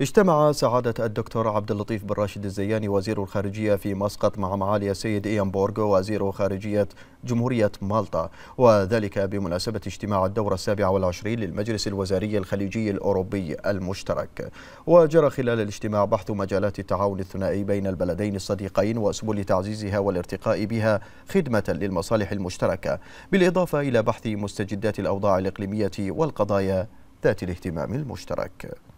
اجتمع سعادة الدكتور عبد اللطيف بن راشد الزياني وزير الخارجية في مسقط مع معالي السيد إيان بورغو وزير خارجية جمهورية مالطا وذلك بمناسبة اجتماع الدورة السابعة والعشرين للمجلس الوزاري الخليجي الأوروبي المشترك وجرى خلال الاجتماع بحث مجالات التعاون الثنائي بين البلدين الصديقين وسبل تعزيزها والارتقاء بها خدمة للمصالح المشتركة بالإضافة إلى بحث مستجدات الأوضاع الإقليمية والقضايا ذات الاهتمام المشترك